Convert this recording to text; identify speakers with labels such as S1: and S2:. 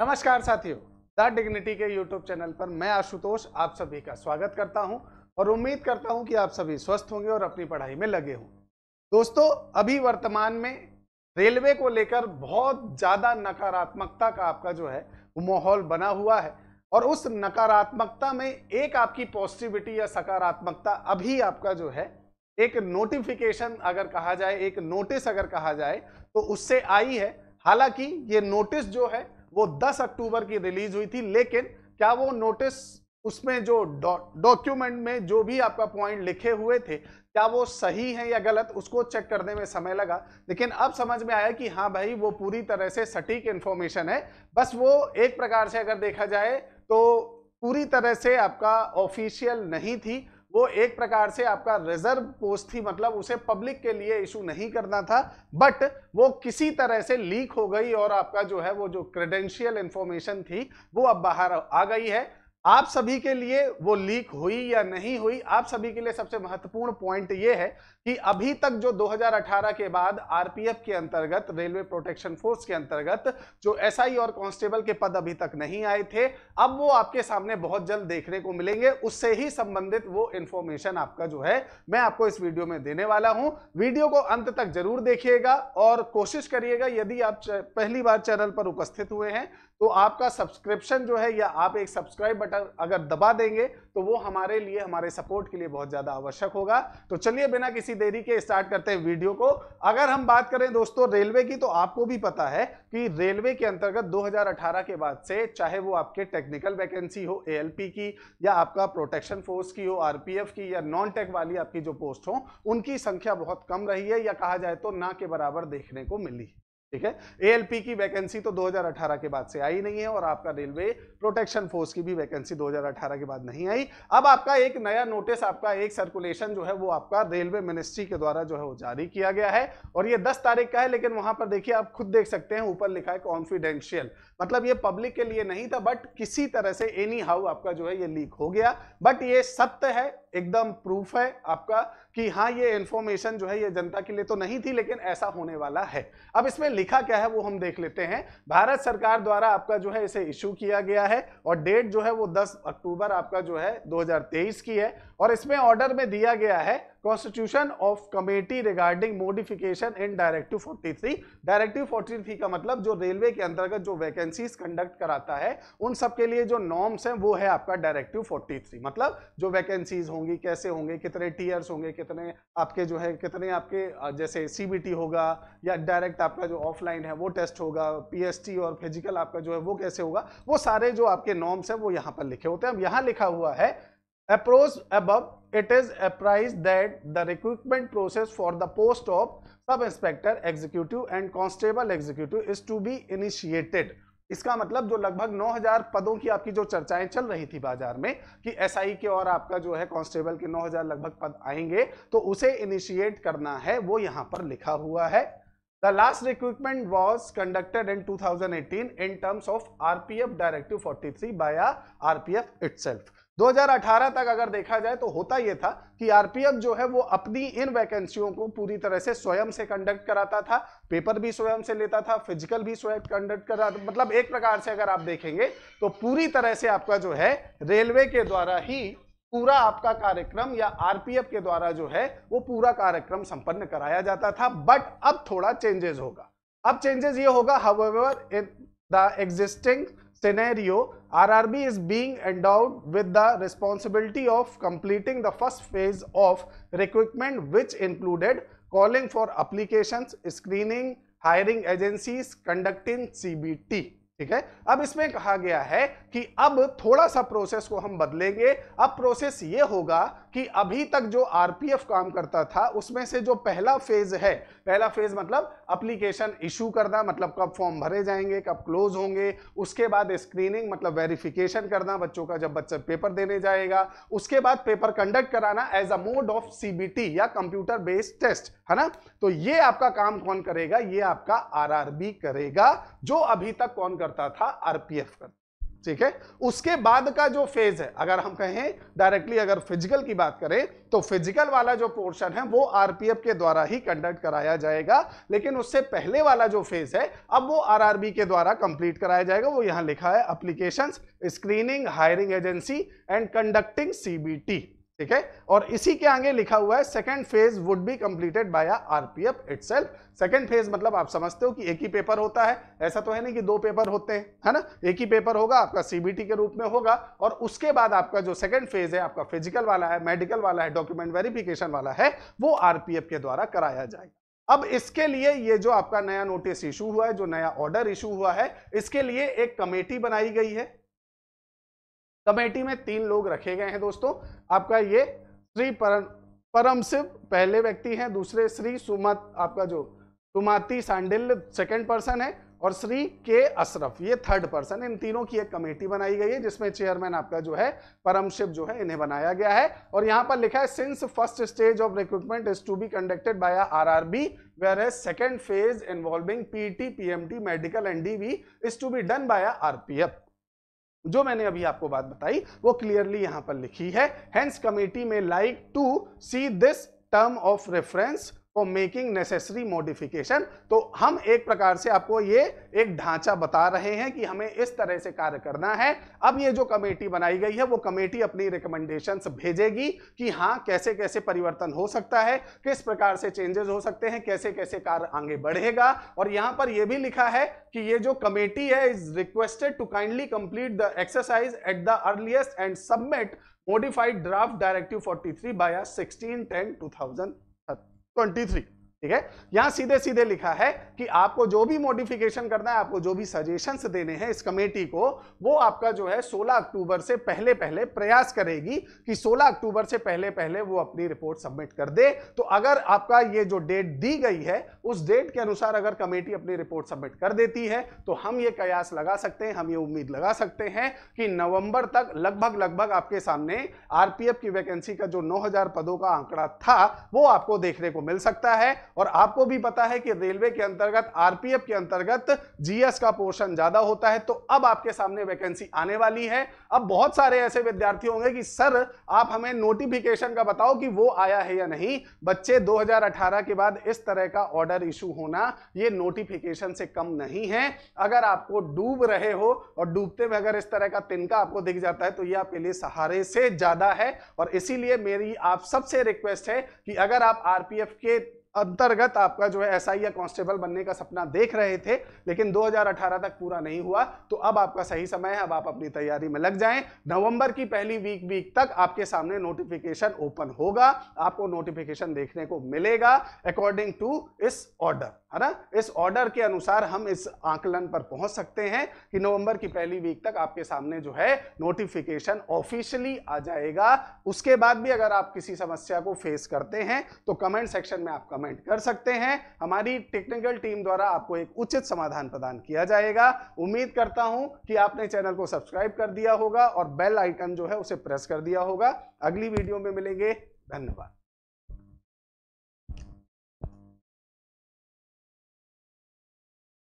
S1: नमस्कार साथियों the Dignity के यूट्यूब चैनल पर मैं आशुतोष आप सभी का स्वागत करता हूं और उम्मीद करता हूं कि आप सभी स्वस्थ होंगे और अपनी पढ़ाई में लगे हों दोस्तों अभी वर्तमान में रेलवे को लेकर बहुत ज़्यादा नकारात्मकता का आपका जो है वो माहौल बना हुआ है और उस नकारात्मकता में एक आपकी पॉजिटिविटी या सकारात्मकता अभी आपका जो है एक नोटिफिकेशन अगर कहा जाए एक नोटिस अगर कहा जाए तो उससे आई है हालांकि ये नोटिस जो है वो 10 अक्टूबर की रिलीज हुई थी लेकिन क्या वो नोटिस उसमें जो डॉक्यूमेंट में जो भी आपका पॉइंट लिखे हुए थे क्या वो सही है या गलत उसको चेक करने में समय लगा लेकिन अब समझ में आया कि हाँ भाई वो पूरी तरह से सटीक इन्फॉर्मेशन है बस वो एक प्रकार से अगर देखा जाए तो पूरी तरह से आपका ऑफिशियल नहीं थी वो एक प्रकार से आपका रिजर्व पोस्ट थी मतलब उसे पब्लिक के लिए इशू नहीं करना था बट वो किसी तरह से लीक हो गई और आपका जो है वो जो क्रेडेंशियल इंफॉर्मेशन थी वो अब बाहर आ गई है आप सभी के लिए वो लीक हुई या नहीं हुई आप सभी के लिए सबसे महत्वपूर्ण पॉइंट ये है कि अभी तक जो 2018 के बाद आरपीएफ के अंतर्गत रेलवे प्रोटेक्शन फोर्स के अंतर्गत जो एसआई और कांस्टेबल के पद अभी तक नहीं आए थे अब वो आपके सामने बहुत जल्द देखने को मिलेंगे उससे ही संबंधित वो इन्फॉर्मेशन आपका जो है मैं आपको इस वीडियो में देने वाला हूं वीडियो को अंत तक जरूर देखिएगा और कोशिश करिएगा यदि आप पहली बार चैनल पर उपस्थित हुए हैं तो आपका सब्सक्रिप्शन जो है या आप एक सब्सक्राइब बटन अगर दबा देंगे तो वो हमारे लिए हमारे सपोर्ट के लिए बहुत ज़्यादा आवश्यक होगा तो चलिए बिना किसी देरी के स्टार्ट करते हैं वीडियो को अगर हम बात करें दोस्तों रेलवे की तो आपको भी पता है कि रेलवे के अंतर्गत 2018 के बाद से चाहे वो आपके टेक्निकल वैकेंसी हो ए की या आपका प्रोटेक्शन फोर्स की हो आर की या नॉन टेक वाली आपकी जो पोस्ट हो उनकी संख्या बहुत कम रही है या कहा जाए तो ना के बराबर देखने को मिली ठीक है एएलपी की वैकेंसी तो 2018 के बाद से आई नहीं है और आपका रेलवे प्रोटेक्शन फोर्स की भी वैकेंसी 2018 के बाद नहीं आई अब आपका एक नया नोटिस आपका एक सर्कुलेशन जो है वो आपका रेलवे मिनिस्ट्री के द्वारा जो है वो जारी किया गया है और ये 10 तारीख का है लेकिन वहां पर देखिए आप खुद देख सकते हैं ऊपर लिखा है कॉन्फिडेंशियल मतलब ये पब्लिक के लिए नहीं था बट किसी तरह से एनी हाउ आपका जो है ये लीक हो गया बट ये सत्य है एकदम प्रूफ है आपका कि हाँ ये इन्फॉर्मेशन जो है ये जनता के लिए तो नहीं थी लेकिन ऐसा होने वाला है अब इसमें लिखा क्या है वो हम देख लेते हैं भारत सरकार द्वारा आपका जो है इसे इशू किया गया है और डेट जो है वो 10 अक्टूबर आपका जो है 2023 की है और इसमें ऑर्डर में दिया गया है constitution of committee regarding modification in directive 43 directive 43 का मतलब जो रेलवे के अंतर्गत जो वैकेंसीज कंडक्ट कराता है उन सब के लिए जो नॉर्म्स हैं वो है आपका डायरेक्टिव 43 मतलब जो वैकेंसीज होंगी कैसे होंगे कितने टीयर्स होंगे कितने आपके जो है कितने आपके जैसे सी होगा या डायरेक्ट आपका जो ऑफलाइन है वो टेस्ट होगा पी और फिजिकल आपका जो है वो कैसे होगा वो सारे जो आपके नॉर्म्स हैं वो यहाँ पर लिखे होते हैं अब यहाँ लिखा हुआ है approach above it is apprise that the recruitment process for the post of sub inspector executive and constable executive is to be initiated इसका मतलब जो लगभग 9000 पदों की आपकी जो चर्चाएं चल रही थी बाजार में कि एसआई के और आपका जो है कांस्टेबल के 9000 लगभग पद आएंगे तो उसे इनिशिएट करना है वो यहां पर लिखा हुआ है The last recruitment was conducted in 2018 in terms of RPF directive 43 by a itself 2018 तक अगर देखा जाए तो होता यह था कि आरपीएफ जो है वो अपनी इन वैकेंसियों को पूरी तरह से स्वयं से कंडक्ट कराता था पेपर भी स्वयं से लेता था फिजिकल भी स्वयं कंडक्ट कर मतलब एक प्रकार से अगर आप देखेंगे तो पूरी तरह से आपका जो है रेलवे के द्वारा ही पूरा आपका कार्यक्रम या आरपीएफ के द्वारा जो है वो पूरा कार्यक्रम संपन्न कराया जाता था बट अब थोड़ा चेंजेस होगा अब चेंजेस ये होगा however the existing scenario, RRB is being endowed with the responsibility of completing the first phase of recruitment which included calling for applications, screening, hiring agencies, conducting CBT. ठीक है अब इसमें कहा गया है कि अब थोड़ा सा प्रोसेस को हम बदलेंगे अब प्रोसेस ये होगा कि अभी तक जो आरपीएफ काम करता था उसमें से जो पहला फेज है पहला फेज मतलब अप्लीकेशन इशू करना मतलब कब फॉर्म भरे जाएंगे कब क्लोज होंगे उसके बाद स्क्रीनिंग मतलब वेरिफिकेशन करना बच्चों का जब बच्चा पेपर देने जाएगा उसके बाद पेपर कंडक्ट कराना as a mode of CBT या कंप्यूटर बेस्ड टेस्ट है ना तो ये आपका काम कौन करेगा ये आपका आर करेगा जो अभी तक कौन करता था आर करता ठीक है उसके बाद का जो फेज है अगर हम कहें डायरेक्टली अगर फिजिकल की बात करें तो फिजिकल वाला जो पोर्शन है वो आरपीएफ के द्वारा ही कंडक्ट कराया जाएगा लेकिन उससे पहले वाला जो फेज है अब वो आरआरबी के द्वारा कंप्लीट कराया जाएगा वो यहां लिखा है application screening hiring agency and conducting CBT ठीक है और इसी के आगे लिखा हुआ है second phase would be completed by RPF itself second phase मतलब आप समझते हो कि एक ही पेपर होता है ऐसा तो है नहीं कि दो पेपर होते हैं है ना एक ही पेपर होगा आपका सीबीटी के रूप में होगा और उसके बाद आपका जो सेकेंड फेज है आपका फिजिकल वाला है मेडिकल वाला है डॉक्यूमेंट वेरिफिकेशन वाला है वो आरपीएफ के द्वारा कराया जाएगा अब इसके लिए ये जो आपका नया नोटिस इशू हुआ है जो नया ऑर्डर इशू हुआ है इसके लिए एक कमेटी बनाई गई है कमेटी में तीन लोग रखे गए हैं दोस्तों आपका ये श्री परम परम शिव पहले व्यक्ति हैं दूसरे श्री सुमत आपका जो सुमाती सांडिल्य सेकंड पर्सन है और श्री के अशरफ ये थर्ड पर्सन इन तीनों की एक कमेटी बनाई गई है जिसमें चेयरमैन आपका जो है परम शिव जो है इन्हें बनाया गया है और यहाँ पर लिखा है since first stage of recruitment is to be conducted by R R B whereas second phase involving PT T medical and V is to be done by F जो मैंने अभी आपको बात बताई वो क्लियरली यहां पर लिखी है hence committee may like to see this term of reference for making necessary modification तो हम एक प्रकार से आपको ये एक ढांचा बता रहे हैं कि हमें इस तरह से कार्य करना है अब ये जो कमेटी बनाई गई है वो कमेटी अपनी रिकमेंडेशन भेजेगी कि हाँ कैसे कैसे परिवर्तन हो सकता है किस प्रकार से चेंजेस हो सकते हैं कैसे कैसे कार्य आगे बढ़ेगा और यहाँ पर यह भी लिखा है कि ये जो कमेटी है is requested to kindly complete the exercise at the earliest and submit modified draft directive 43 by sixteen ten two thousand 23 ठीक है यहां सीधे सीधे लिखा है कि आपको जो भी मॉडिफिकेशन करना है आपको जो भी सजेशन देने हैं इस कमेटी को वो आपका जो है 16 अक्टूबर से पहले पहले प्रयास करेगी कि 16 अक्टूबर से पहले पहले वो अपनी रिपोर्ट सबमिट कर दे तो अगर आपका ये जो डेट दी गई है उस डेट के अनुसार अगर कमेटी अपनी रिपोर्ट सबमिट कर देती है तो हम ये कयास लगा सकते हैं हम ये उम्मीद लगा सकते हैं कि नवंबर तक लगभग लगभग आपके सामने आरपीएफ की वैकेंसी का जो 9000 पदों का आंकड़ा था वो आपको देखने को मिल सकता है और आपको भी पता है कि रेलवे के अंतर्गत आरपीएफ के अंतर्गत जीएस का पोर्शन ज्यादा होता है तो अब आपके सामने वैकेंसी आने वाली है अब बहुत सारे ऐसे विद्यार्थी होंगे कि सर आप हमें नोटिफिकेशन का बताओ कि वो आया है या नहीं बच्चे 2018 के बाद इस तरह का ऑर्डर इशू होना ये नोटिफिकेशन से कम नहीं है अगर आपको डूब रहे हो और डूबते में अगर इस तरह का तिनका आपको दिख जाता है तो ये आपके लिए सहारे से ज्यादा है और इसीलिए मेरी आप सबसे रिक्वेस्ट है कि अगर आप आरपीएफ के अंतर्गत आपका जो है एसआई या कांस्टेबल बनने का सपना देख रहे थे लेकिन 2018 तक पूरा नहीं हुआ तो अब आपका सही समय है अब आप अपनी तैयारी में लग जाएं नवंबर की पहली वीक वीक तक आपके सामने नोटिफिकेशन ओपन होगा आपको नोटिफिकेशन देखने को मिलेगा अकॉर्डिंग टू इस ऑर्डर है ना इस ऑर्डर के अनुसार हम इस आंकलन पर पहुंच सकते हैं कि नवंबर की पहली वीक तक आपके सामने जो है नोटिफिकेशन ऑफिशियली आ जाएगा उसके बाद भी अगर आप किसी समस्या को फेस करते हैं तो कमेंट सेक्शन में आप कमेंट कर सकते हैं हमारी टेक्निकल टीम द्वारा आपको एक उचित समाधान प्रदान किया जाएगा उम्मीद करता हूं कि आपने चैनल को सब्सक्राइब कर दिया होगा और बेल आइकन जो है उसे प्रेस कर दिया होगा अगली वीडियो में मिलेंगे धन्यवाद